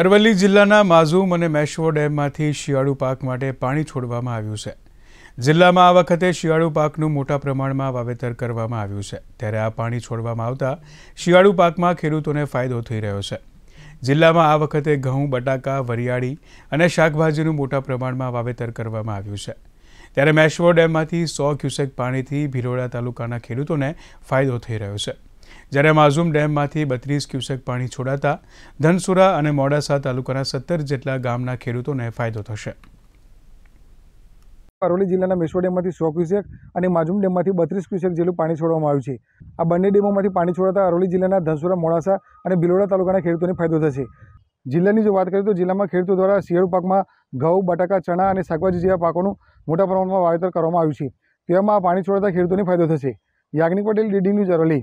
અરવલ્લી જિલ્લાના માઝુમ અને મેશ્વો ડેમમાંથી શિયાળુ પાક માટે પાણી છોડવામાં આવ્યું છે જિલ્લામાં આ વખતે શિયાળુ પાકનું મોટા પ્રમાણમાં વાવેતર કરવામાં આવ્યું છે ત્યારે આ પાણી છોડવામાં આવતા શિયાળુ પાકમાં ખેડૂતોને ફાયદો થઈ રહ્યો છે જિલ્લામાં આ વખતે ઘઉં બટાકા વરિયાળી અને શાકભાજીનું મોટા પ્રમાણમાં વાવેતર કરવામાં આવ્યું છે ત્યારે મેશ્વો ડેમમાંથી સો ક્યુસેક પાણીથી ભિરોડા તાલુકાના ખેડૂતોને ફાયદો થઈ રહ્યો છે જ્યારે માઝુમ ડેમમાંથી બત્રીસ ક્યુસેક પાણી છોડાતા ધનસુરા અને મોડાસા તાલુકાના સત્તર જેટલા ગામના ખેડૂતોને ફાયદો થશે અરવલ્લી જિલ્લાના મેશ્વો ડેમમાંથી સો ક્યુસેક અને માજુમ ડેમમાંથી બત્રીસ ક્યુસેક જેટલું પાણી છોડવામાં આવ્યું છે આ બંને ડેમોમાંથી પાણી છોડાતા અરવલ્લી જિલ્લાના ધનસુરા મોડાસા અને બિલોડા તાલુકાના ખેડૂતોને ફાયદો થશે જિલ્લાની જો વાત કરીએ તો જિલ્લામાં ખેડૂતો દ્વારા શિયાળુ પાકમાં ઘઉં બટાકા ચણા અને શાકભાજી જેવા પાકોનું મોટા પ્રમાણમાં વાવેતર કરવામાં આવ્યું છે તેવામાં આ પાણી છોડાતા ખેડૂતોને ફાયદો થશે યાજ્ઞિક પટેલ ડીડી ન્યૂઝ અરવલ્લી